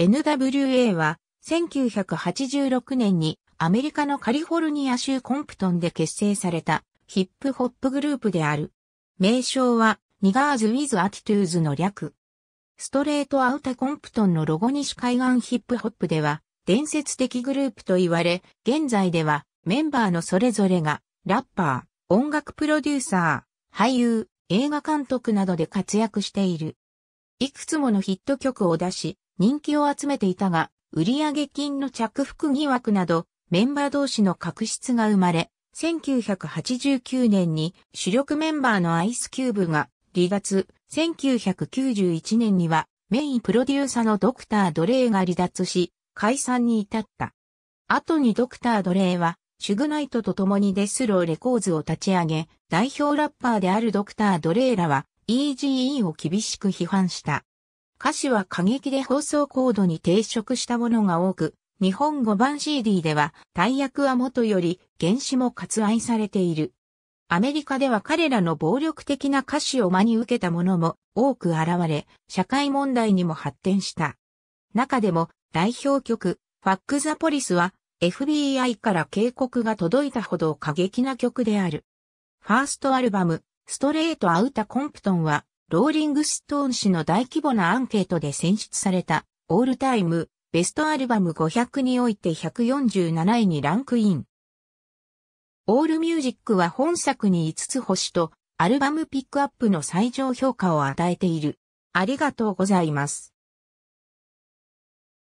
NWA は1986年にアメリカのカリフォルニア州コンプトンで結成されたヒップホップグループである。名称はニガーズ・ウィズ・アティトゥーズの略。ストレート・アウタ・コンプトンのロゴ西海岸ヒップホップでは伝説的グループと言われ、現在ではメンバーのそれぞれがラッパー、音楽プロデューサー、俳優、映画監督などで活躍している。いくつものヒット曲を出し、人気を集めていたが、売上金の着服疑惑など、メンバー同士の確執が生まれ、1989年に主力メンバーのアイスキューブが離脱、1991年にはメインプロデューサーのドクター・ドレイが離脱し、解散に至った。後にドクター・ドレイは、シュグナイトと共にデスローレコーズを立ち上げ、代表ラッパーであるドクター・ドレイらは、EGE を厳しく批判した。歌詞は過激で放送コードに抵触したものが多く、日本語版 CD では大役は元より原始も割愛されている。アメリカでは彼らの暴力的な歌詞を真に受けたものも多く現れ、社会問題にも発展した。中でも代表曲、ファックザポリスは FBI から警告が届いたほど過激な曲である。ファーストアルバム、ストレートアウタコンプトンは、ローリングストーン氏の大規模なアンケートで選出された、オールタイム、ベストアルバム500において147位にランクイン。オールミュージックは本作に5つ星と、アルバムピックアップの最上評価を与えている。ありがとうございます。